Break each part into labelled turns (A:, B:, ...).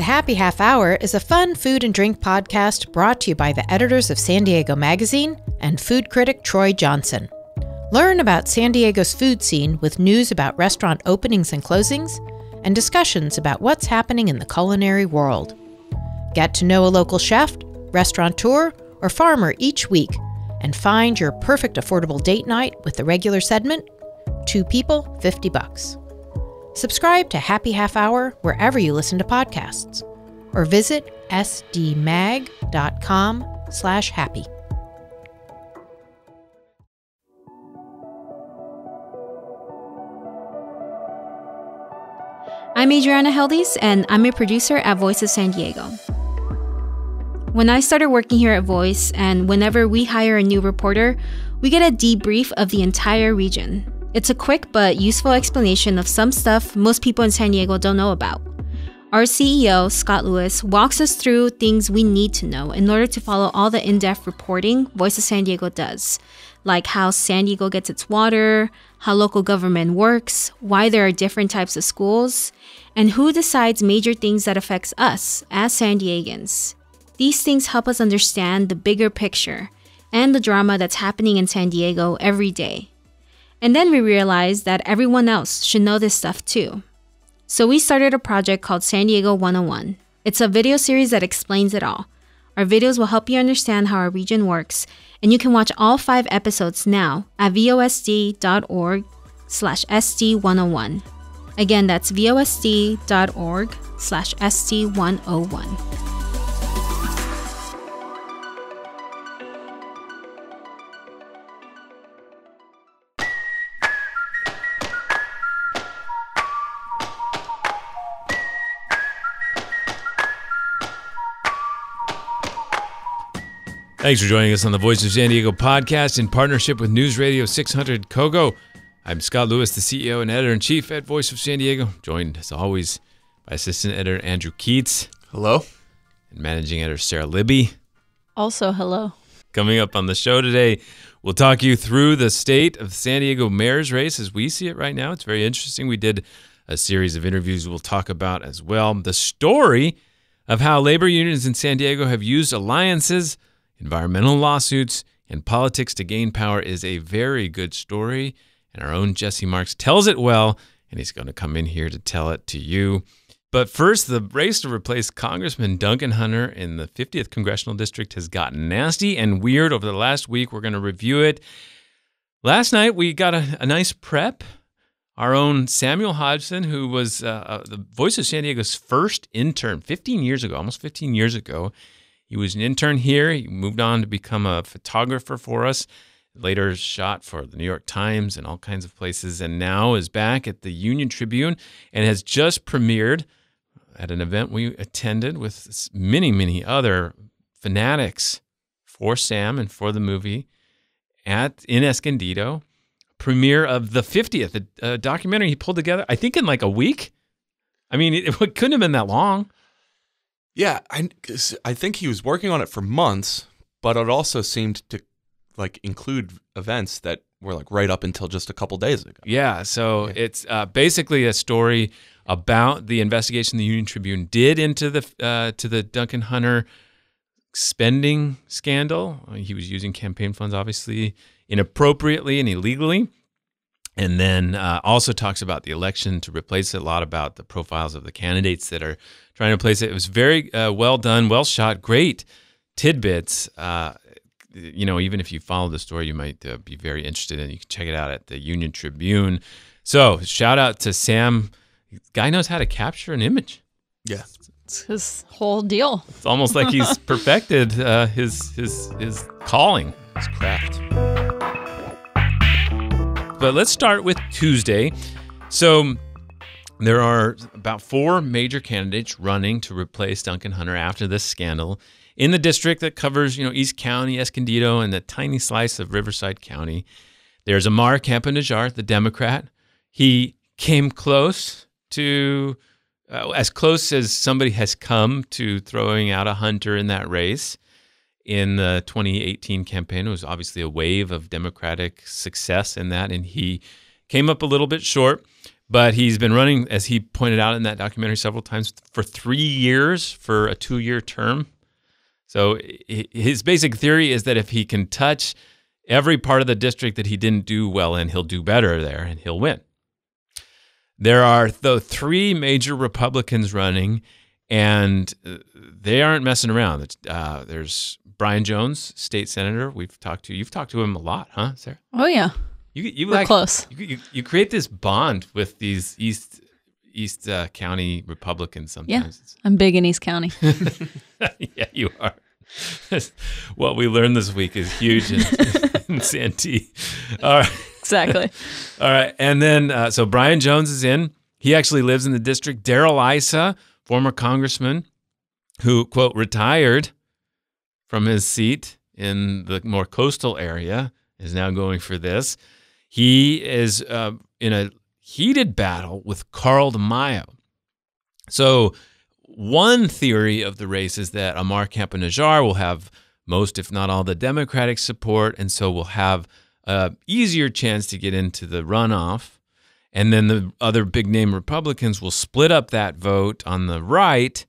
A: The Happy Half Hour is a fun food and drink podcast brought to you by the editors of San Diego Magazine and food critic Troy Johnson. Learn about San Diego's food scene with news about restaurant openings and closings and discussions about what's happening in the culinary world. Get to know a local chef, restaurateur, or farmer each week and find your perfect affordable date night with the regular segment, two people, 50 bucks. Subscribe to Happy Half Hour wherever you listen to podcasts or visit sdmag.com slash
B: happy. I'm Adriana Heldis, and I'm a producer at Voice of San Diego. When I started working here at Voice, and whenever we hire a new reporter, we get a debrief of the entire region. It's a quick but useful explanation of some stuff most people in San Diego don't know about. Our CEO, Scott Lewis, walks us through things we need to know in order to follow all the in depth reporting Voice of San Diego does, like how San Diego gets its water, how local government works, why there are different types of schools, and who decides major things that affects us as San Diegans. These things help us understand the bigger picture and the drama that's happening in San Diego every day. And then we realized that everyone else should know this stuff too. So we started a project called San Diego 101. It's a video series that explains it all. Our videos will help you understand how our region works, and you can watch all five episodes now at vosd.org slash SD101. Again, that's vosd.org slash SD101.
C: Thanks for joining us on the Voice of San Diego podcast in partnership with News Radio 600 Kogo. I'm Scott Lewis, the CEO and editor in chief at Voice of San Diego, joined as always by assistant editor Andrew Keats. Hello. And managing editor Sarah Libby.
D: Also, hello.
C: Coming up on the show today, we'll talk you through the state of San Diego mayor's race as we see it right now. It's very interesting. We did a series of interviews we'll talk about as well. The story of how labor unions in San Diego have used alliances Environmental lawsuits and politics to gain power is a very good story, and our own Jesse Marks tells it well, and he's going to come in here to tell it to you. But first, the race to replace Congressman Duncan Hunter in the 50th Congressional District has gotten nasty and weird over the last week. We're going to review it. Last night, we got a, a nice prep. Our own Samuel Hodgson, who was uh, uh the voice of San Diego's first intern 15 years ago, almost 15 years ago, he was an intern here. He moved on to become a photographer for us, later shot for the New York Times and all kinds of places, and now is back at the Union Tribune and has just premiered at an event we attended with many, many other fanatics for Sam and for the movie at in Escondido. Premiere of the 50th, a, documentary he pulled together, I think in like a week. I mean, it, it couldn't have been that
E: long. Yeah, I I think he was working on it for months, but it also seemed to like include events that were like right up until just a couple days
C: ago. Yeah, so okay. it's uh, basically a story about the investigation the Union Tribune did into the uh, to the Duncan Hunter spending scandal. I mean, he was using campaign funds obviously inappropriately and illegally and then uh, also talks about the election to replace it, a lot about the profiles of the candidates that are trying to replace it. It was very uh, well done, well shot, great tidbits. Uh, you know, even if you follow the story, you might uh, be very interested in. You can check it out at the Union Tribune. So shout out to Sam. Guy knows how to capture an image. Yeah,
D: it's his whole deal. It's almost like he's perfected
C: uh, his his his calling, his craft but let's start with Tuesday. So there are about four major candidates running to replace Duncan Hunter after this scandal in the district that covers, you know, East County, Escondido, and that tiny slice of Riverside County. There's Amar Campanjar, the Democrat. He came close to, uh, as close as somebody has come to throwing out a Hunter in that race in the 2018 campaign. It was obviously a wave of Democratic success in that, and he came up a little bit short. But he's been running, as he pointed out in that documentary several times, for three years for a two year term. So his basic theory is that if he can touch every part of the district that he didn't do well in, he'll do better there and he'll win. There are, though, three major Republicans running and uh, they aren't messing around. Uh, there's Brian Jones, state senator. We've talked to you've talked to him a lot, huh, Sarah?
D: Oh yeah, you you We're like close. You, you,
C: you create this bond with these East East uh, County Republicans. Sometimes
D: yeah, I'm big in East County.
C: yeah, you are. what we learned this week is huge in, in Santee. All right. Exactly. All right. And then, uh, so Brian Jones is in. He actually lives in the district. Daryl Issa, former congressman who, quote, retired from his seat in the more coastal area, is now going for this. He is uh, in a heated battle with Carl DeMaio. So, one theory of the race is that Amar Campanajar will have most, if not all, the Democratic support, and so will have an easier chance to get into the runoff. And then the other big name Republicans will split up that vote on the right.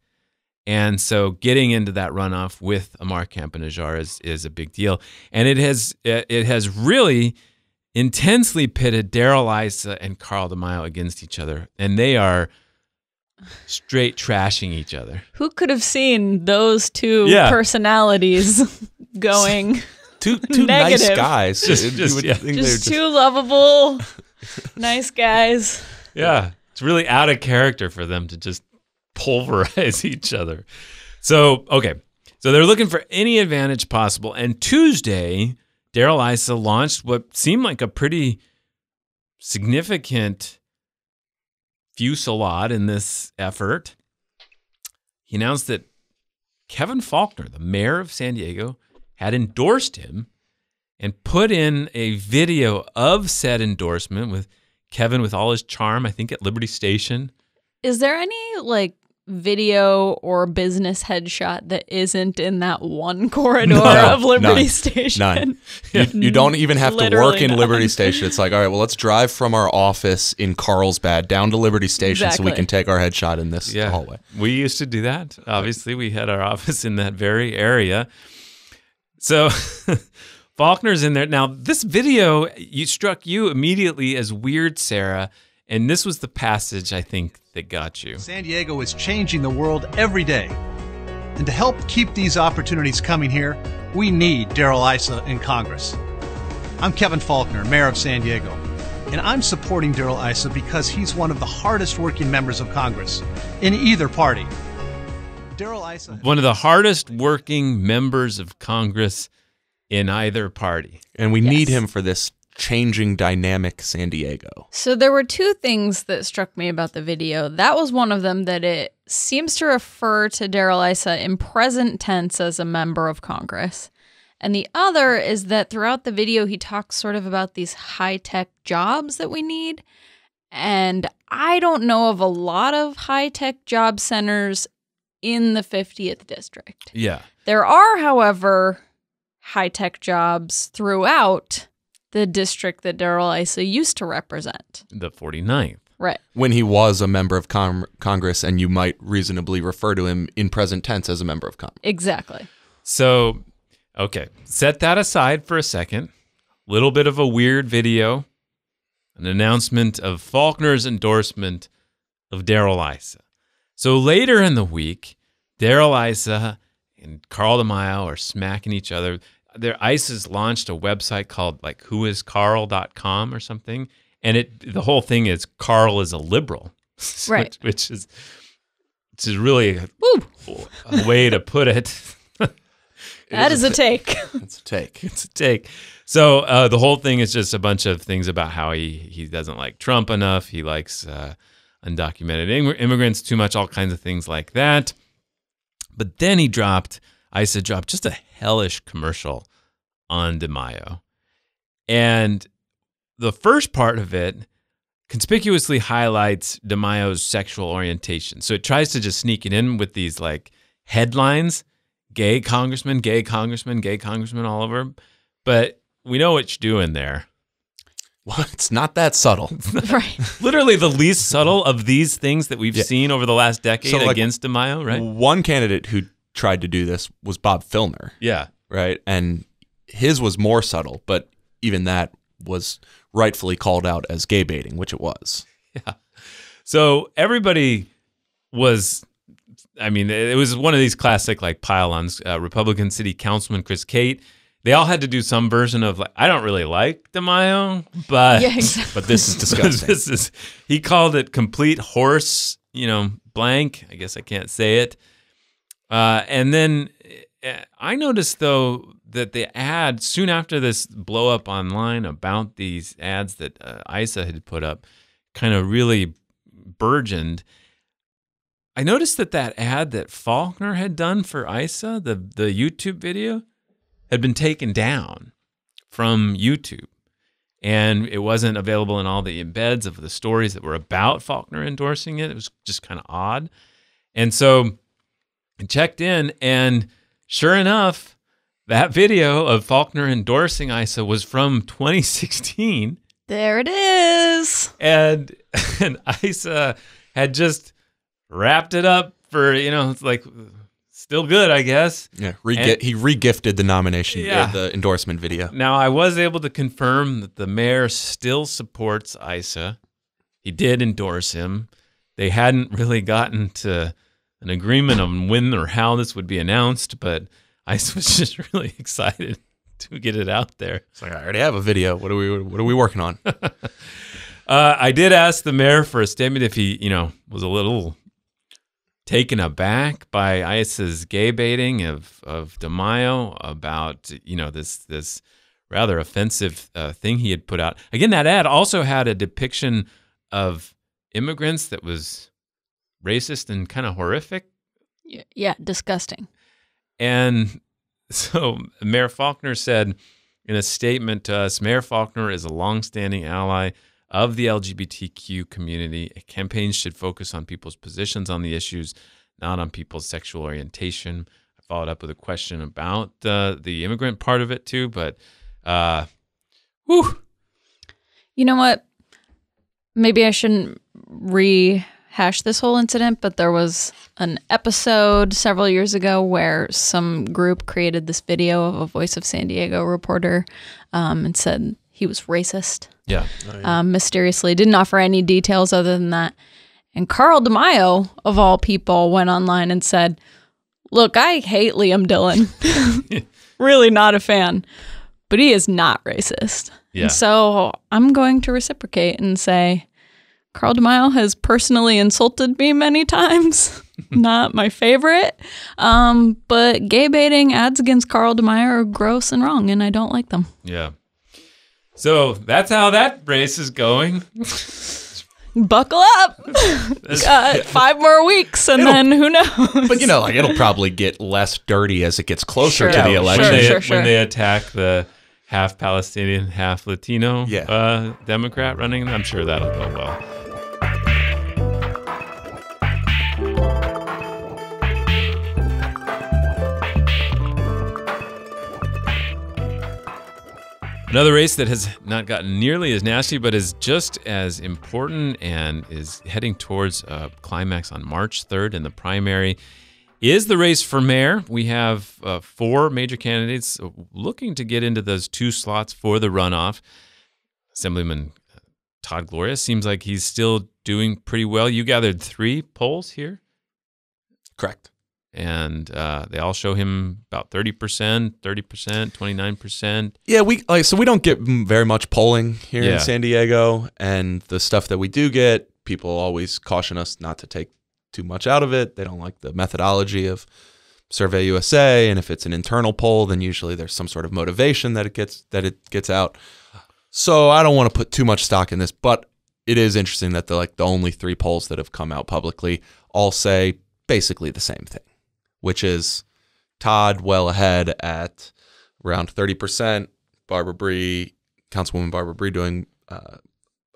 C: And so getting into that runoff with Amar Campanajar is, is a big deal. And it has, uh, it has really intensely pitted Daryl Issa and Carl DeMaio against each other. And they are straight trashing each other.
D: Who could have seen those two yeah. personalities going
C: two, two negative? nice guys. Just, just, yeah. just, just
D: two lovable nice guys.
C: Yeah, it's really out of character for them to just pulverize each other. So, okay. So they're looking for any advantage possible. And Tuesday, Daryl Issa launched what seemed like a pretty significant fusillade in this effort. He announced that Kevin Faulkner, the mayor of San Diego, had endorsed him and put in a video of said endorsement with Kevin with all his charm, I think at Liberty Station.
D: Is there any like video or business headshot that isn't in that one corridor no, of Liberty none, Station.
A: None. You, you, don't even have to work in none. Liberty
E: Station. It's like, all right, well, let's drive from our office in Carlsbad down to Liberty
C: Station
A: exactly. so we can
E: take our headshot in this yeah. hallway. We
C: used to do that. Obviously, we had our office in that very area. So Faulkner's in there. Now, this video you struck you immediately as weird, Sarah. And this was the passage I think that got you.
E: San Diego is changing the world every day. And to help keep these opportunities coming here, we need Daryl Issa in Congress. I'm Kevin Faulkner, Mayor of San Diego, and I'm supporting Daryl Issa because he's one of the hardest working members of Congress in either party. Daryl Issa. One of
C: the hardest working members of Congress
E: in either party. And we yes. need him for this changing dynamic San Diego.
D: So there were two things that struck me about the video. That was one of them that it seems to refer to Daryl Issa in present tense as a member of Congress. And the other is that throughout the video, he talks sort of about these high tech jobs that we need. And I don't know of a lot of high tech job centers in the 50th district. Yeah. There are, however, high tech jobs throughout the district that Daryl Issa used to represent.
E: The 49th. Right. When he was a member of Congress, and you might reasonably refer to him in present tense as a member of Congress.
D: Exactly.
E: So, okay,
C: set that aside for a second. Little bit of a weird video, an announcement of Faulkner's endorsement of Daryl Issa. So later in the week, Daryl Issa and Carl DeMaio are smacking each other their ICE has launched a website called like whoiscarl.com or something. And it the whole thing is Carl is a liberal. Right. which, which is which is really a, a way to put it. that is, a take. It's a take. It's a take. So uh, the whole thing is just a bunch of things about how he he doesn't like Trump enough. He likes uh, undocumented immigrants too much. All kinds of things like that. But then he dropped ISA dropped just a hellish commercial on DeMaio. And the first part of it conspicuously highlights DeMaio's sexual orientation. So it tries to just sneak it in with these like headlines gay congressman, gay congressman, gay congressman all over. But we know what you're doing there. Well, it's not that subtle.
E: right. Literally the least subtle of these things that we've yeah. seen over the last decade so, like, against DeMaio, right? One candidate who tried to do this was Bob Filner. Yeah. Right. And his was more subtle, but even that was rightfully called out as gay baiting, which it was. Yeah. So everybody was,
C: I mean, it was one of these classic like pile ons. Uh, Republican City Councilman Chris Kate, they all had to do some version of like, I don't really like DeMaio, but yeah, exactly. but this is disgusting. this is, he called it complete horse, you know, blank. I guess I can't say it. Uh, and then uh, I noticed though that the ad soon after this blow up online about these ads that uh, ISA had put up kind of really burgeoned. I noticed that that ad that Faulkner had done for ISA, the the YouTube video, had been taken down from YouTube. And it wasn't available in all the embeds of the stories that were about Faulkner endorsing it. It was just kind of odd. And so checked in, and sure enough, that video of Faulkner endorsing ISA was from 2016.
D: There it is.
C: And and ISA had just wrapped it up for you know it's like still good I guess. Yeah, re- and, he
E: regifted the nomination, uh, yeah. the endorsement video.
C: Now I was able to confirm that the mayor still supports ISA. He did endorse him. They hadn't really gotten to an agreement on when or how this would be announced, but I was just really excited to get it out there. It's like I already have a video. What are we what are we working on? uh, I did ask the mayor for a statement if he, you know, was a little taken aback by ICE's gay baiting of of DeMaio about, you know, this this rather offensive uh, thing he had put out. Again, that ad also had a depiction of immigrants that was racist and kind of horrific.
D: Yeah, disgusting.
C: And so Mayor Faulkner said in a statement to us Mayor Faulkner is a longstanding ally of the LGBTQ community. Campaigns should focus on people's positions on the issues, not on people's sexual orientation. I followed up with a question about uh, the immigrant part of it too, but uh,
D: whew. You know what? Maybe I shouldn't re hash this whole incident, but there was an episode several years ago where some group created this video of a Voice of San Diego reporter um, and said he was racist. Yeah. Oh, yeah. Um, mysteriously, didn't offer any details other than that. And Carl DeMaio, of all people, went online and said, Look, I hate Liam Dillon. really not a fan, but he is not racist. Yeah. And so I'm going to reciprocate and say, Carl DeMille has personally insulted me many times. Not my favorite. Um, but gay baiting ads against Carl DeMeyer are gross and wrong, and I don't like them.
C: Yeah. So that's how that race is going.
D: Buckle up. Got five more weeks, and It'll- then who knows?
C: But you know, like it'll
E: probably get less dirty as it gets closer
D: Sure. to the election. Sure, When they, sure, sure. when they
E: attack
C: the half Palestinian, half Latino Yeah. uh, Democrat running, I'm sure that'll go well. Another race that has not gotten nearly as nasty, but is just as important and is heading towards a climax on March 3rd in the primary is the race for mayor. We have uh, four major candidates looking to get into those two slots for the runoff. Assemblyman uh, Todd Gloria seems like he's still doing pretty well. You gathered three polls here? Correct and uh, they all show him about 30%, 30%, 29%.
E: Yeah, we like so we don't get very much polling here yeah. in San Diego and the stuff that we do get, people always caution us not to take too much out of it. They don't like the methodology of Survey USA and if it's an internal poll, then usually there's some sort of motivation that it gets that it gets out. So I don't want to put too much stock in this, but it is interesting that the like the only three polls that have come out publicly all say basically the same thing which is Todd well ahead at around 30%. Barbara Bree, Councilwoman Barbara Bree, doing uh,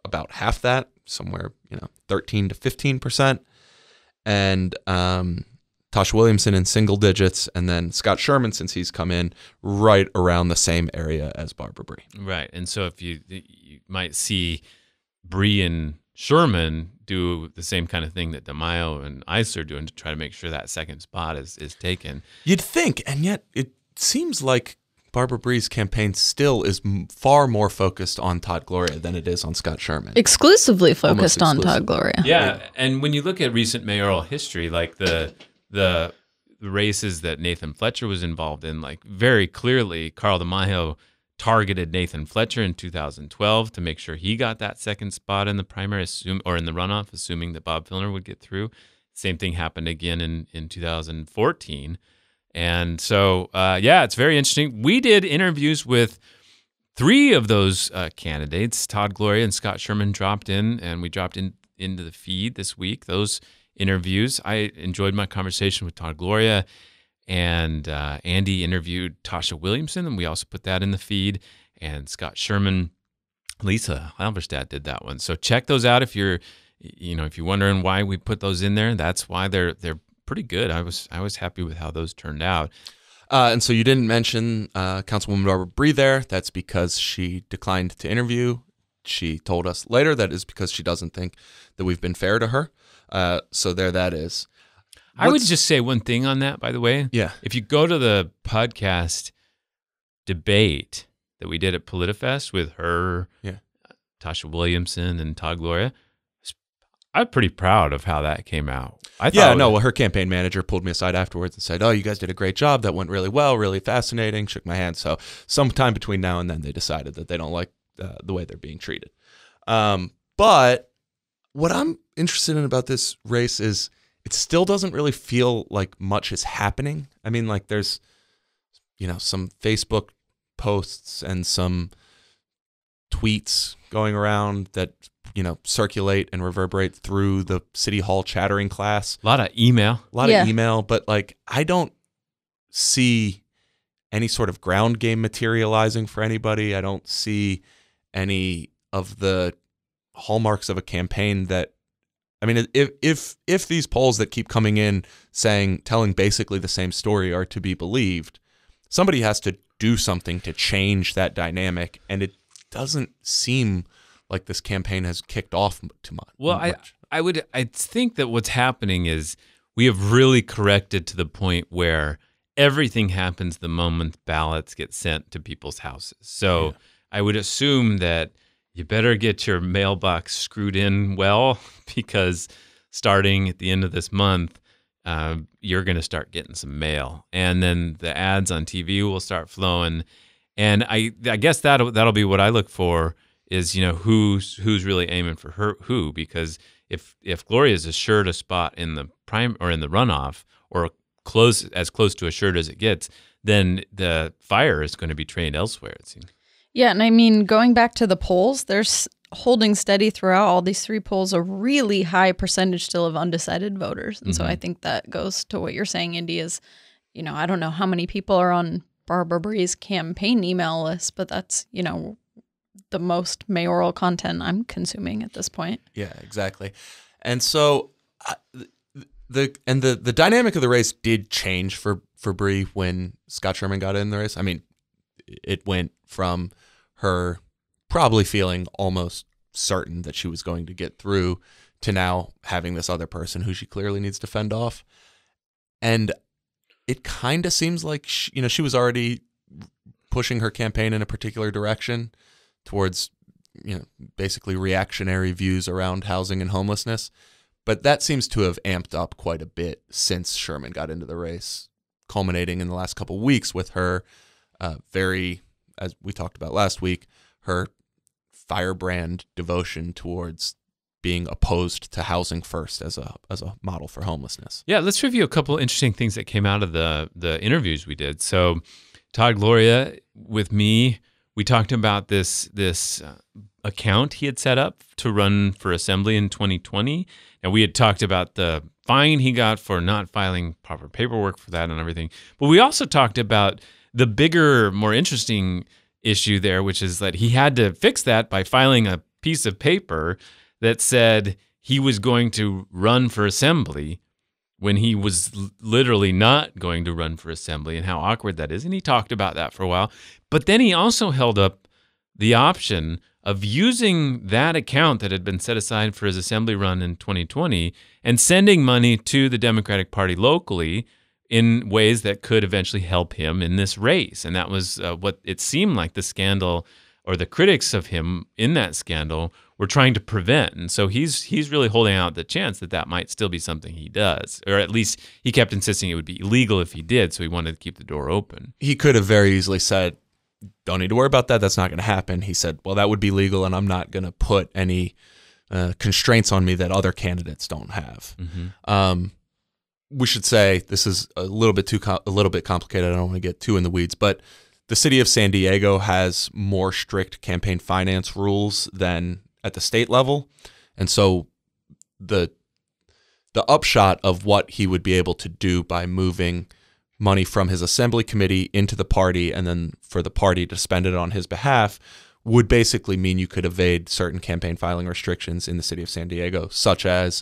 E: about half that, somewhere, you know, 13 to 15%. And um, Tosh Williamson in single digits. And then Scott Sherman, since he's come in, right around the same area as Barbara Bree.
C: Right. And so if you, you might see Bree and Sherman do the same kind of thing that DeMaio and Iser are doing to try to make sure that second spot is is taken.
E: You'd think, and yet it seems like Barbara Bree's campaign still is far more focused on Todd Gloria than it is on Scott Sherman.
D: Exclusively focused exclusively. on Todd Gloria. Yeah,
E: and when you look at recent mayoral history, like the
C: the races that Nathan Fletcher was involved in, like very clearly Carl DeMaio targeted Nathan Fletcher in 2012 to make sure he got that second spot in the primary, assume, or in the runoff, assuming that Bob Filner would get through. Same thing happened again in, in 2014. And so, uh, yeah, it's very interesting. We did interviews with three of those uh, candidates. Todd Gloria and Scott Sherman dropped in, and we dropped in into the feed this week. Those interviews. I enjoyed my conversation with Todd Gloria and uh, Andy interviewed Tasha Williamson, and we also put that in the feed. And Scott Sherman, Lisa Halverstadt did that one. So check those out if you're, you know, if you're wondering why we put those in there. That's why they're they're pretty good.
E: I was I was happy with how those turned out. Uh, and so you didn't mention uh, Councilwoman Barbara Bree there. That's because she declined to interview. She told us later that is because she doesn't think that we've been fair to her. Uh, so there that is. I would just
C: say one thing on that, by the way. Yeah. If you go to the podcast debate that we did at PolitiFest with her, yeah. Tasha Williamson, and Todd
E: Gloria, I'm pretty proud of how that came out. I yeah, no. Well, her campaign manager pulled me aside afterwards and said, "Oh, you guys did a great job. That went really well. Really fascinating." Shook my hand. So, sometime between now and then, they decided that they don't like uh, the way they're being treated. Um, but what I'm interested in about this race is it still doesn't really feel like much is happening. I mean, like there's, you know, some Facebook posts and some tweets going around that, you know, circulate and reverberate through the city hall chattering class. A lot of email. A lot yeah. of email, but like I don't see any sort of ground game materializing for anybody. I don't see any of the hallmarks of a campaign that I mean, if if if these polls that keep coming in saying telling basically the same story are to be believed, somebody has to do something to change that dynamic, and it doesn't seem like this campaign has kicked off too much.
C: Well, I I would I think that what's happening is we have really corrected to the point where everything happens the moment ballots get sent to people's houses. So yeah. I would assume that you better get your mailbox screwed in well because starting at the end of this month, uh, you're going to start getting some mail, and then the ads on TV will start flowing. And I, I guess that that'll be what I look for is you know who's who's really aiming for her who because if if Gloria is assured a spot in the prime or in the runoff or close as close to assured as it gets, then the fire is going to be trained elsewhere. It seems.
D: Yeah, and I mean, going back to the polls, there's holding steady throughout all these three polls a really high percentage still of undecided voters. And mm-hmm. so I mm-hmm. think that goes to what you're saying, Indy, is, you know, I don't know how many people are on Barbara Bree's campaign email list, but that's, you know, the most mayoral content I'm consuming at this point.
E: Yeah, exactly. And so uh, the and the the dynamic of the race did change for for Bree when Scott Sherman got in the race. I mean, it went from her probably feeling almost certain that she was going to get through to now having this other person who she clearly needs to fend off. And it kind of seems like, she, you know, she was already pushing her campaign in a particular direction towards, you know, basically reactionary views around housing and homelessness. But that seems to have amped up quite a bit since Sherman got into the race, culminating in the last couple weeks with her uh, very, as we talked about last week, her firebrand devotion towards being opposed to housing first as a as a model for homelessness.
C: Yeah, let's review a couple interesting things that came out of the the interviews we did. So, Todd Gloria with me, we talked about this this uh, account he had set up to run for assembly in 2020, and we had talked about the fine he got for not filing proper paperwork for that and everything. But we also talked about the bigger, more interesting issue there, which is that he had to fix that by filing a piece of paper that said he was going to run for assembly when he was literally not going to run for assembly and how awkward that is. And he talked about that for a while. But then he also held up the option of using that account that had been set aside for his assembly run in 2020 and sending money to the Democratic Party locally in ways that could eventually help him in this race. And that was uh, what it seemed like the scandal or the critics of him in that scandal were trying to prevent. And so he's he's really holding out the chance that that might still be something he does, or at least he kept
E: insisting it would be illegal if he did. So he wanted to keep the door open. He could have very easily said, "Don't need to worry about that. That's not going to happen." He said, "Well, that would be legal, and I'm not going to put any." Uh, constraints on me that other candidates don't have. Mm-hmm. Um, we should say this is a little bit too a little bit complicated. I don't want to get too in the weeds, but the city of San Diego has more strict campaign finance rules than at the state level, and so the the upshot of what he would be able to do by moving money from his assembly committee into the party and then for the party to spend it on his behalf would basically mean you could evade certain campaign filing restrictions in the city of San Diego, such as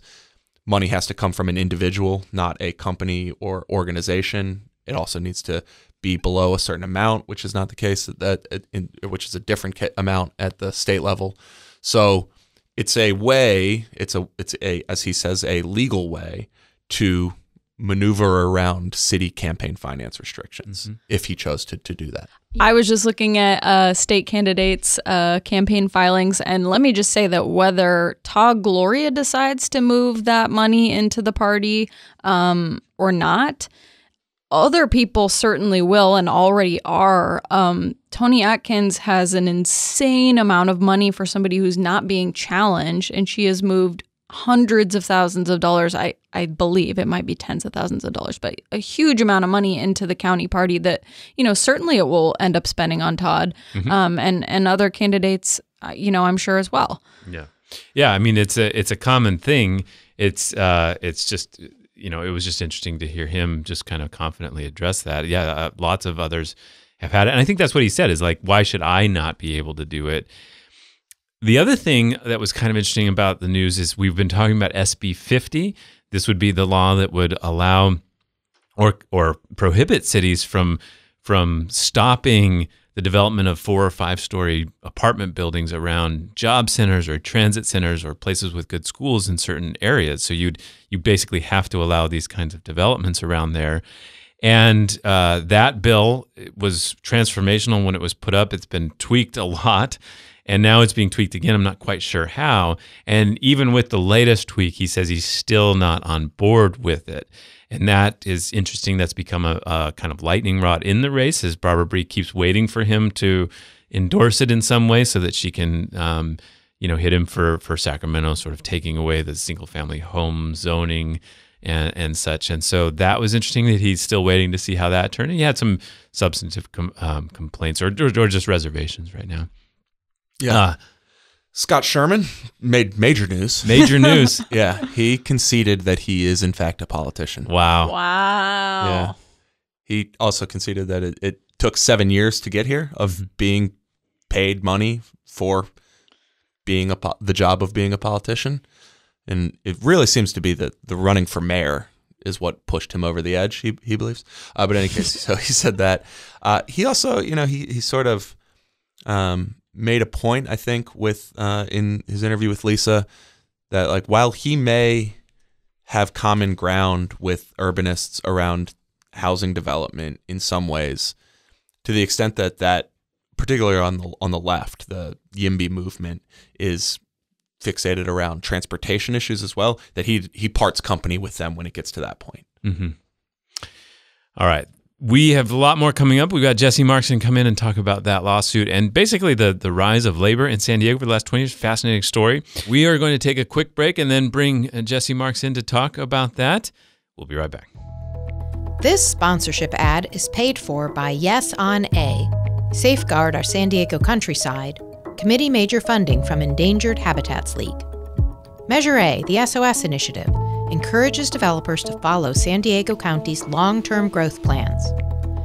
E: money has to come from an individual, not a company or organization. It also needs to be below a certain amount, which is not the case that in, which is a different amount at the state level. So it's a way, it's a it's a as he says a legal way to maneuver around city campaign finance restrictions mm-hmm. if he chose to, to do that.
D: I was just looking at uh, state candidates' uh, campaign filings, and let me just say that whether Todd Gloria decides to move that money into the party um, or not, other people certainly will and already are. Um, Tony Atkins has an insane amount of money for somebody who's not being challenged, and she has moved hundreds of thousands of dollars. I, I believe it might be tens of thousands of dollars, but a huge amount of money into the county party that, you know, certainly it will end up spending on Todd mm-hmm. um, and, and other candidates, uh, you know, I'm sure as well.
C: Yeah. Yeah. I mean, it's a, it's a common thing. It's, uh, it's just, you know, it was just interesting to hear him just kind of confidently address that. Yeah. Uh, lots of others have had it. And I think that's what he said is like, why should I not be able to do it? The other thing that was kind of interesting about the news is we've been talking about SB 50. This would be the law that would allow or or prohibit cities from from stopping the development of four or five story apartment buildings around job centers or transit centers or places with good schools in certain areas. So you'd you basically have to allow these kinds of developments around there. And uh, that bill was transformational when it was put up. It's been tweaked a lot. And now it's being tweaked again. I'm not quite sure how. And even with the latest tweak, he says he's still not on board with it. And that is interesting. That's become a, a kind of lightning rod in the race as Barbara Bree keeps waiting for him to endorse it in some way so that she can. Um, you know, hit him for for Sacramento, sort of taking away the single family home zoning and, and such. And so that was interesting that he's still waiting to see how that turned. And he had some substantive com, um, complaints or, or, or just
E: reservations right now. Yeah. Uh, Scott Sherman made major news. Major news. yeah, he conceded that he is in fact a politician. Wow. Wow. Yeah. He also conceded that it, it took seven years to get here of mm-hmm. being paid money for being a po- the job of being a politician, and it really seems to be that the running for mayor is what pushed him over the edge. He he believes. Uh, but in any case, so he said that. Uh, he also, you know, he he sort of. Um, made a point, I think, with uh, in his interview with Lisa that like while he may have common ground with urbanists around housing development in some ways, to the extent that that particularly on the on the left, the YIMBY movement is fixated around transportation issues as well. That he he parts company with them when it gets to that point.
C: Mm-hmm. All right we have a lot more coming up. We've got Jesse Markson come in and talk about that lawsuit and basically the, the rise of labor in San Diego for the last 20 years. Fascinating story. We are going to take a quick break and then bring uh, Jesse in to talk about that. We'll be right back.
A: This sponsorship ad is paid for by Yes on A, Safeguard Our San Diego Countryside, Committee Major Funding from Endangered Habitats League. Measure A, the SOS Initiative, encourages developers to follow San Diego County's long term growth plans.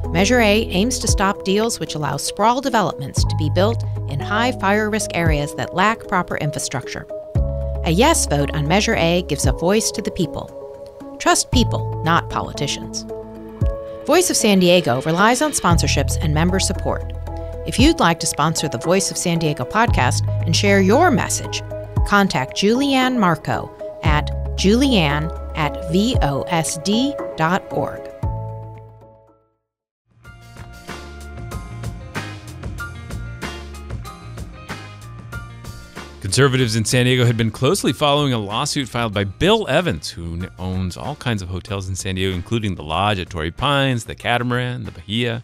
A: Measure A aims to stop deals which allow sprawl developments to be built in high fire risk areas that lack proper infrastructure. A yes vote on Measure A gives a voice to the people. Trust people, not politicians. Voice of San Diego relies on sponsorships and member support. If you'd like to sponsor the Voice of San Diego podcast and share your message, contact Julianne Marco at julianne at vosd.org.
C: Conservatives in San Diego had been closely following a lawsuit filed by Bill Evans, who owns all kinds of hotels in San Diego, including the Lodge at Torrey Pines, the Catamaran, the Bahia.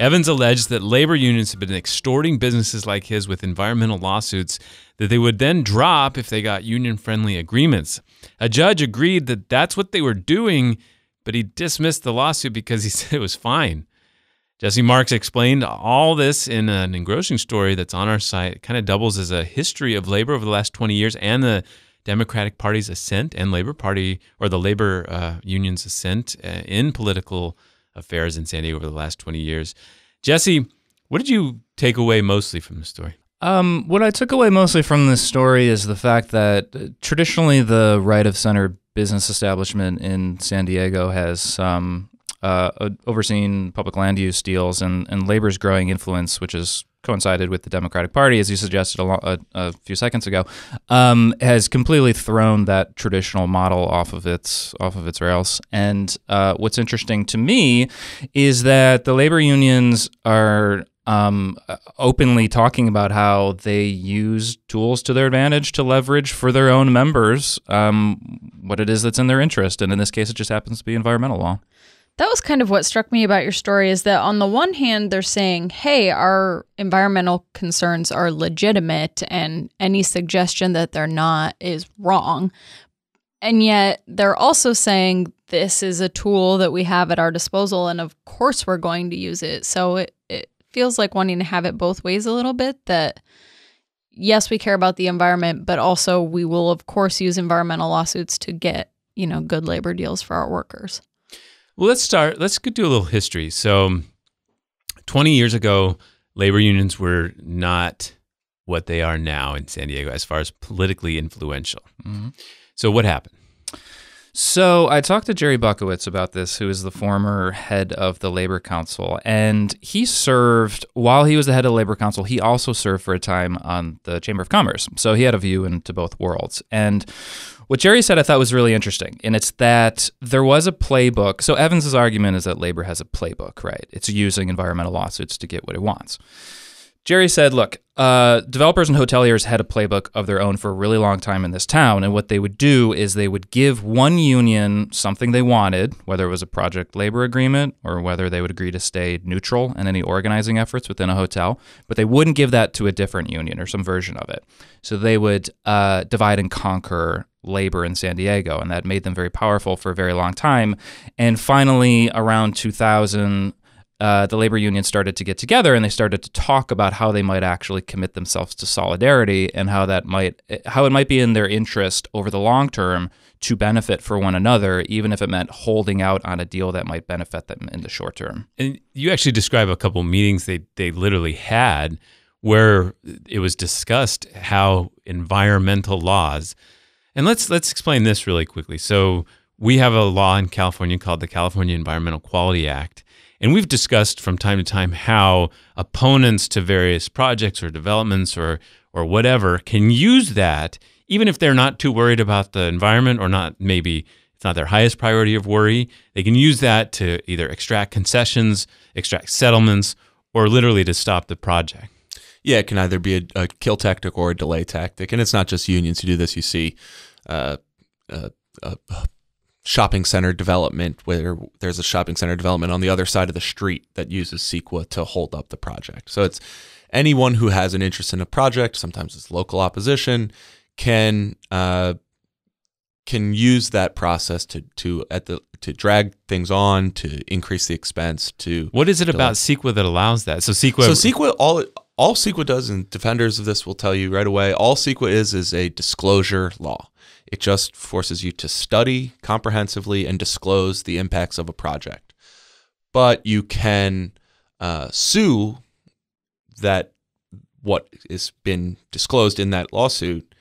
C: Evans alleged that labor unions had been extorting businesses like his with environmental lawsuits that they would then drop if they got union friendly agreements. A judge agreed that that's what they were doing, but he dismissed the lawsuit because he said it was fine. Jesse Marks explained all this in an engrossing story that's on our site. It kind of doubles as a history of labor over the last 20 years and the Democratic Party's ascent and Labor Party or the labor uh, union's ascent uh, in political affairs in San Diego over the last 20 years. Jesse, what did you take away mostly from the story?
F: Um, what I took away mostly from this story is the fact that uh, traditionally the right of center business establishment in San Diego has um, uh, overseen public land use deals and, and labor's growing influence, which has coincided with the Democratic Party, as you suggested a, lo- a, a few seconds ago, um, has completely thrown that traditional model off of its off of its rails. And uh, what's interesting to me is that the labor unions are um, uh, openly talking about how they use tools to their advantage to leverage for their own members um, what it is that's in their interest. And in this case, it just happens to be environmental law.
D: That was kind of what struck me about your story is that on the one hand, they're saying, hey, our environmental concerns are legitimate and any suggestion that they're not is wrong. And yet they're also saying this is a tool that we have at our disposal and of course we're going to use it. So it, it feels like wanting to have it both ways a little bit that yes, we care about the environment, but also we will of course use environmental lawsuits to get, you know, good labor deals for our workers.
C: Well, let's start. Let's do a little history. So 20 years ago, labor unions were not what they are now in San Diego as far as politically influential.
F: Mm-hmm. So what happened? So I talked to Jerry Buckowitz about this, who is the former head of the Labor Council, and he served while he was the head of the Labor Council. He also served for a time on the Chamber of Commerce, so he had a view into both worlds. And what Jerry said I thought was really interesting, and it's that there was a playbook. So Evans's argument is that labor has a playbook, right? It's using environmental lawsuits to get what it wants. Jerry said, look, uh, developers and hoteliers had a playbook of their own for a really long time in this town. And what they would do is they would give one union something they wanted, whether it was a project labor agreement or whether they would agree to stay neutral in any organizing efforts within a hotel, but they wouldn't give that to a different union or some version of it. So they would uh, divide and conquer labor in San Diego. And that made them very powerful for a very long time. And finally, around 2000, uh, the labor unions started to get together and they started to talk about how they might actually commit themselves to solidarity and how that might how it might be in their interest over the long term to benefit for one another, even if it meant holding out on a deal that might benefit them in the short term.
C: And you actually describe a couple meetings they they literally had where it was discussed how environmental laws and let's let's explain this really quickly. So we have a law in California called the California Environmental Quality Act and we've discussed from time to time how opponents to various projects or developments or or whatever can use that even if they're not too worried about the environment or not maybe it's not their highest priority of worry. They can use that to either extract concessions, extract settlements, or literally to stop the project.
E: Yeah, it can either be a, a kill tactic or a delay tactic, and it's not just unions who do this. You see, uh, uh, uh, shopping center development where there's a shopping center development on the other side of the street that uses Sequa to hold up the project. So it's anyone who has an interest in a project, sometimes it's local opposition, can uh, can use that process to to at the to drag things on, to increase the expense, to what is it delay. about Sequa that allows that? So Sequa, so Sequa, all all Sequa does, and defenders of this will tell you right away, all Sequa is is a disclosure law. It just forces you to study comprehensively and disclose the impacts of a project. But you can uh, sue that what has been disclosed in that lawsuit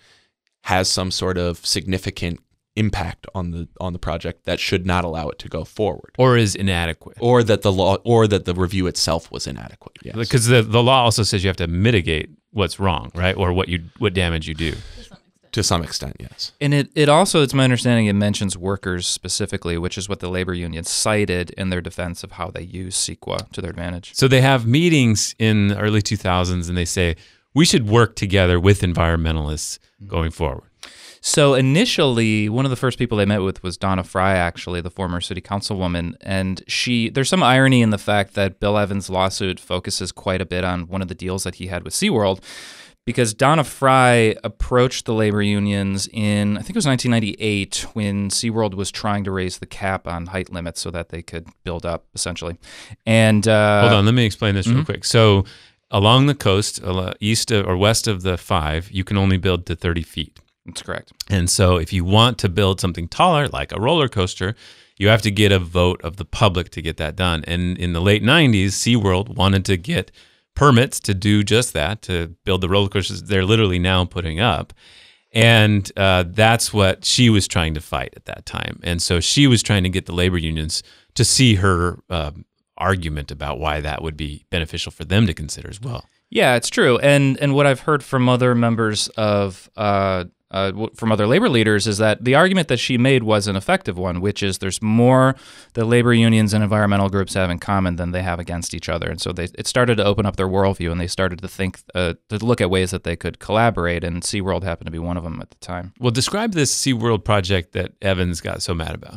E: has some sort of significant impact on the on the project that should not allow it to go forward or is inadequate or that the law or that the review itself was inadequate
C: yes. because the, the law also says you have to mitigate what's wrong right or what you what damage you do to some extent, yes.
F: And it, it also, it's my understanding, it mentions workers specifically, which is what the labor union cited in their defense of how they use CEQA to their advantage.
C: So they have meetings in the early 2000s
F: and they say, we should work together with environmentalists mm-hmm. going forward. So initially, one of the first people they met with was Donna Fry, actually, the former city councilwoman. And she, there's some irony in the fact that Bill Evans' lawsuit focuses quite a bit on one of the deals that he had with SeaWorld because Donna Fry approached the labor unions in, I think it was 1998, when SeaWorld was trying to raise the cap on height limits so that they could build up, essentially. And uh, hold on, let me explain this mm-hmm. real
C: quick. So, along the coast, east of, or west of the five, you can only build to 30 feet. That's correct. And so, if you want to build something taller, like a roller coaster, you have to get a vote of the public to get that done. And in the late 90s, SeaWorld wanted to get permits to do just that, to build the roller coasters they're literally now putting up. And uh, that's what she was trying to fight at that time. And so she was trying to get the labor unions to see her uh, argument about why that would be beneficial for them to consider as well.
F: Yeah, it's true. And and what I've heard from other members of uh, uh, from other labor leaders is that the argument that she made was an effective one, which is there's more that labor unions and environmental groups have in common than they have against each other, and so they, it started to open up their worldview, and they started to think uh, to look at ways that they could collaborate, and SeaWorld happened to be one of them at the time. Well, describe this SeaWorld project that Evans got so mad about.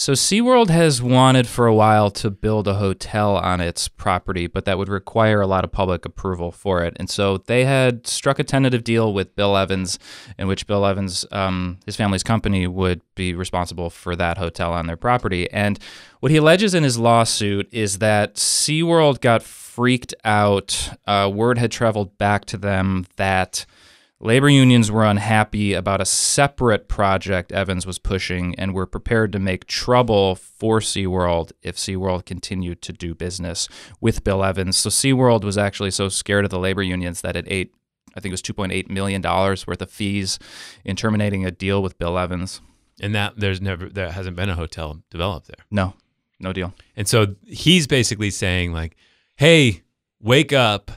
F: So SeaWorld has wanted for a while to build a hotel on its property, but that would require a lot of public approval for it. And so they had struck a tentative deal with Bill Evans, in which Bill Evans, um, his family's company, would be responsible for that hotel on their property. And what he alleges in his lawsuit is that SeaWorld got freaked out. Uh, word had traveled back to them that Labor unions were unhappy about a separate project Evans was pushing and were prepared to make trouble for SeaWorld if SeaWorld continued to do business with Bill Evans. So SeaWorld was actually so scared of the labor unions that it ate, I think it was $2.8 million worth of fees in terminating a deal with Bill Evans. And that there's never there hasn't been a hotel developed there. No. No
C: deal. And so he's basically saying like, "Hey, wake up.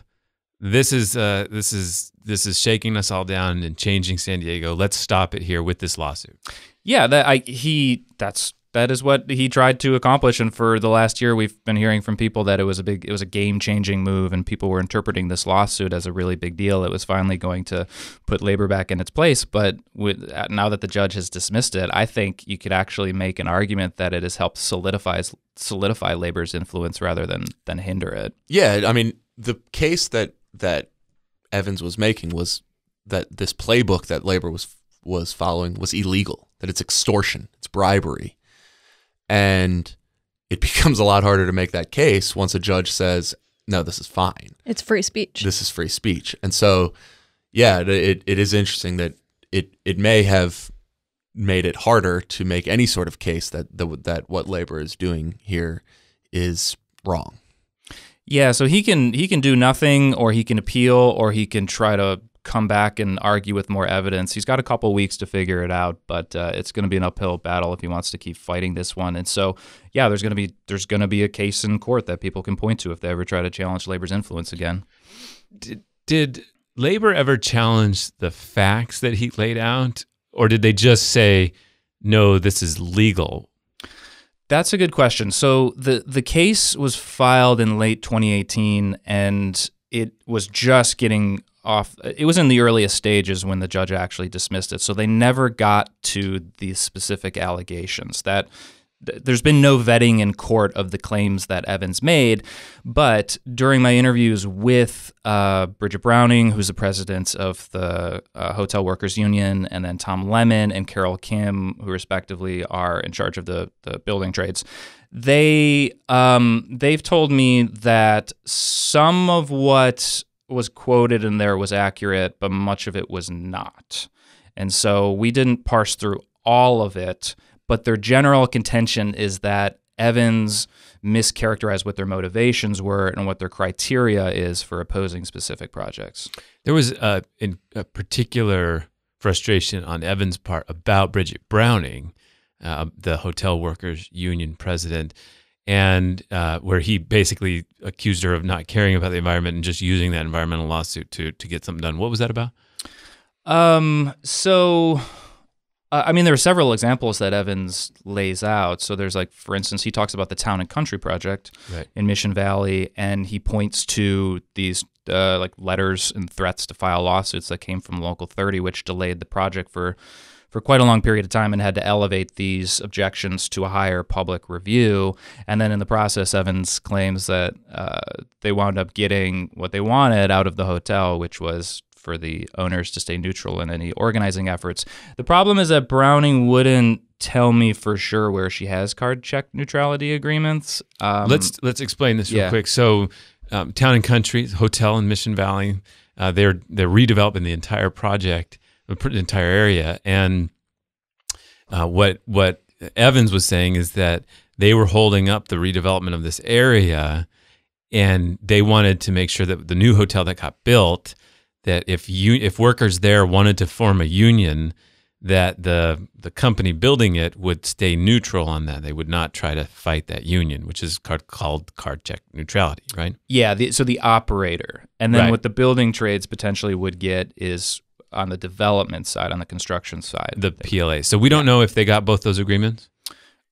C: This is uh this is this is shaking us all down and changing San Diego. Let's stop it here
F: with this lawsuit. Yeah, that I he that's that is what he tried to accomplish and for the last year we've been hearing from people that it was a big it was a game-changing move and people were interpreting this lawsuit as a really big deal. It was finally going to put labor back in its place, but with, uh, now that the judge has dismissed it, I think you could actually make an argument that it has helped solidify solidify labor's influence rather than than hinder it. Yeah, I mean, the case that
E: that Evans was making was that this playbook that labor was was following was illegal, that it's extortion, it's bribery. And it becomes a lot harder to make that case once a judge says, no, this is fine.
D: It's free speech. This
E: is free speech. And so, yeah, it, it is interesting that it, it may have made it harder to make any sort of case that, that, that what labor is doing here is wrong.
F: Yeah, so he can he can do nothing, or he can appeal, or he can try to come back and argue with more evidence. He's got a couple weeks to figure it out, but uh, it's going to be an uphill battle if he wants to keep fighting this one. And so, yeah, there's going to be there's going to be a case in court that people can point to if they ever try to challenge labor's influence again. Did, did labor ever challenge the facts that he laid out, or did they
C: just say, "No, this is legal"?
F: That's a good question. So the the case was filed in late 2018, and it was just getting off. It was in the earliest stages when the judge actually dismissed it. So they never got to the specific allegations that there's been no vetting in court of the claims that Evans made. But during my interviews with uh, Bridget Browning, who's the president of the uh, Hotel Workers Union, and then Tom Lemon and Carol Kim, who respectively are in charge of the, the building trades, they um, they've told me that some of what was quoted in there was accurate, but much of it was not. And so we didn't parse through all of it but their general contention is that Evans mischaracterized what their motivations were and what their criteria is for opposing specific projects.
C: There was a, uh, a particular frustration on Evans' part about Bridget Browning, uh, the hotel workers union president, and uh, where he basically accused her of not caring about the environment and just using that environmental
F: lawsuit to to get something done. What was that about? Um, so uh, I mean, there are several examples that Evans lays out. So there's like, for instance, he talks about the Town and Country Project right. in Mission Valley, and he points to these uh, like letters and threats to file lawsuits that came from Local 30, which delayed the project for for quite a long period of time and had to elevate these objections to a higher public review. And then in the process, Evans claims that uh, they wound up getting what they wanted out of the hotel, which was for the owners to stay neutral in any organizing efforts. The problem is that Browning wouldn't tell me for sure where she has card check neutrality agreements. Um, let's let's explain this real quick. So, um, Town and Country Hotel in Mission Valley,
C: uh, they're they're redeveloping the entire project, the entire area, and uh, what what Evans was saying is that they were holding up the redevelopment of this area and they wanted to make sure that the new hotel that got built that if you if workers there wanted to form a union, that the the company building it would stay neutral on that. They would not try to fight that union, which is card, called card check neutrality, right?
F: Yeah. The, so the operator, and then right. what the building trades potentially would get is on the development side, on the construction side, the PLA. So we don't know if they got both those agreements.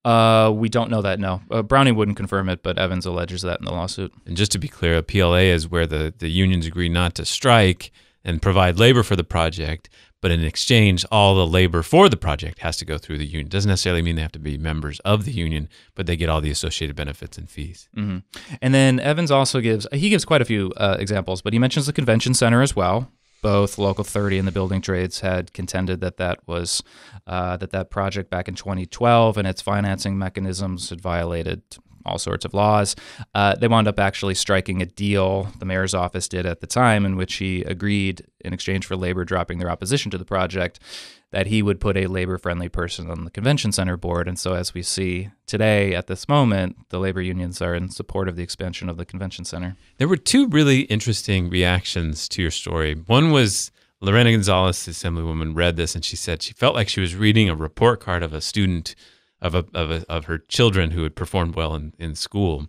F: Uh, we don't know that. No, uh, wouldn't confirm it, but Evans alleges that in the lawsuit.
C: And just to be clear, a PLA is where the the unions agree not to strike and provide labor for the project, but in exchange, all the labor for the project has to go through the union. Doesn't necessarily mean they have to be members of the union, but they get all the associated benefits and
F: fees. Mm-hmm. And then Evans also gives he gives quite a few uh, examples, but he mentions the convention center as well both Local 30 and the building trades had contended that that was uh, that that project back in 2012 and its financing mechanisms had violated all sorts of laws. Uh, they wound up actually striking a deal the mayor's office did at the time, in which he agreed, in exchange for labor dropping their opposition to the project, that he would put a labor friendly person on the convention center board. And so, as we see today at this moment, the labor unions are in support of the expansion of the convention center. There
C: were two really interesting reactions to your story. One was Lorena Gonzalez, the assemblywoman, read this and she said she felt like she was reading a report card of a student of, a, of, a, of her children who had performed well in, in school.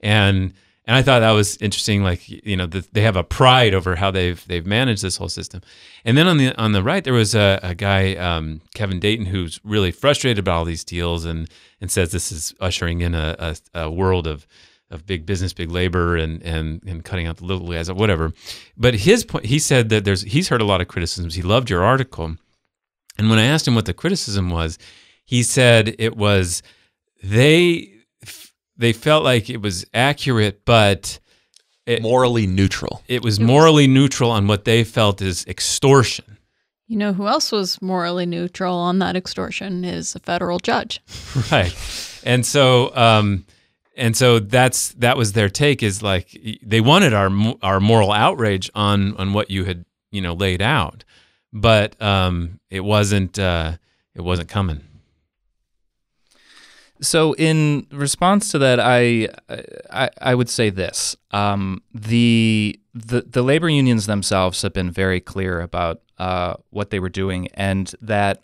C: And and I thought that was interesting. Like you know, the, they have a pride over how they've they've managed this whole system. And then on the on the right, there was a, a guy, um, Kevin Dayton, who's really frustrated about all these deals and and says this is ushering in a, a, a world of of big business, big labor, and and and cutting out the little guys, whatever. But his point, he said that there's he's heard a lot of criticisms. He loved your article, and when I asked him what the criticism was, he said it was they they felt like it was accurate, but it, morally neutral. It was it morally was, neutral on what they felt is extortion.
D: You know who else was morally neutral on that extortion is a federal judge.
C: right, and so. Um, and so that's that was their take is like they wanted our our moral outrage on on what you had you know laid out, but um, it wasn't uh,
F: it wasn't coming. So, in response to that, I I, I would say this: um, the, the the labor unions themselves have been very clear about uh, what they were doing, and that.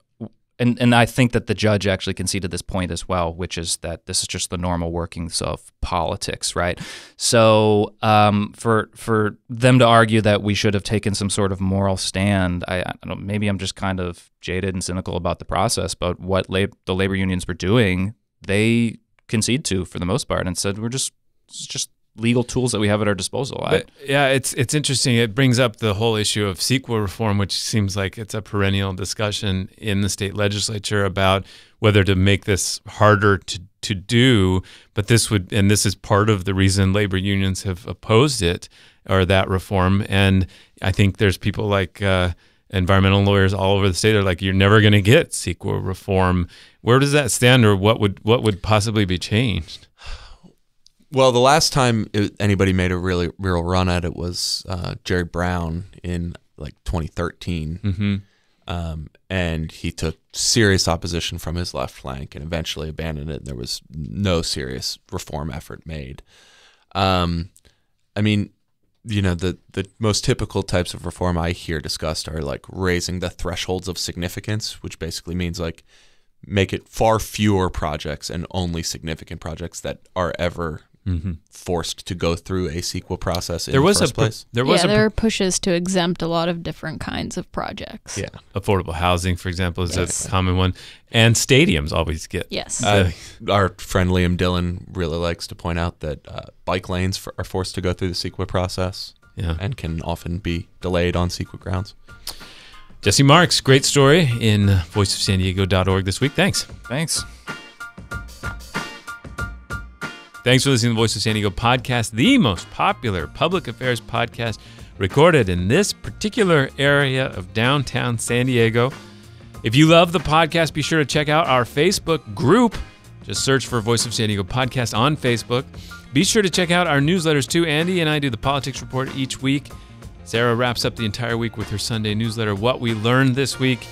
F: And, and I think that the judge actually conceded this point as well, which is that this is just the normal workings of politics, right? So um, for for them to argue that we should have taken some sort of moral stand, I, I don't maybe I'm just kind of jaded and cynical about the process. But what lab, the labor unions were doing, they concede to for the most part and said we're just just legal tools that we have at our disposal. But,
C: yeah, it's it's interesting. It brings up the whole issue of CEQA reform, which seems like it's a perennial discussion in the state legislature about whether to make this harder to to do. But this would, and this is part of the reason labor unions have opposed it or that reform. And I think there's people like. Uh, environmental lawyers all over the state are like, you're never going to get CEQA reform where does that stand, or what would what would possibly be changed?
E: Well, the last time it, anybody made a really real run at it was uh, Jerry Brown in like 2013, mm-hmm. um, and he took serious opposition from his left flank and eventually abandoned it. And there was no serious reform effort made. Um, I mean, you know, the the most typical types of reform I hear discussed are like raising the thresholds of significance, which basically means like make it far fewer projects and only significant projects that are ever mm-hmm. forced to go through a sequel process. there the was a place. There
D: was yeah, a there are pushes to exempt a lot of different kinds of projects.
E: Yeah, affordable housing, for example,
D: is yes. a
C: common
E: one, and stadiums always get. Yes, uh, our friend Liam Dillon really likes to point out that uh, bike lanes for, are forced to go through the sequel process. Yeah. and can often be delayed on sequel grounds. Jesse Marks, great story in voiceofsandiego.org
C: this week. Thanks. Thanks. Thanks for listening to the Voice of San Diego podcast, the most popular public affairs podcast recorded in this particular area of downtown San Diego. If you love the podcast, be sure to check out our Facebook group. Just search for Voice of San Diego Podcast on Facebook. Be sure to check out our newsletters too. Andy and I do the politics report each week. Sarah wraps up the entire week with her Sunday newsletter, What We Learned This Week.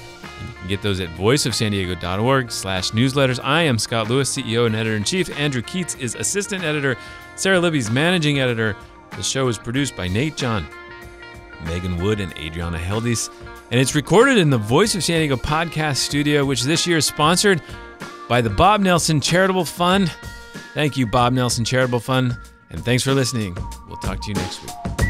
C: You can get those at voiceofsandiego.org slash newsletters. I am Scott Lewis, CEO and Editor-in-Chief. Andrew Keats is Assistant Editor. Sarah Libby's Managing Editor. The show is produced by Nate John, Megan Wood, and Adriana Heldis. And it's recorded in the Voice of San Diego podcast studio, which this year is sponsored by the Bob Nelson Charitable Fund. Thank you, Bob Nelson Charitable Fund. And thanks for listening. We'll talk to you next week.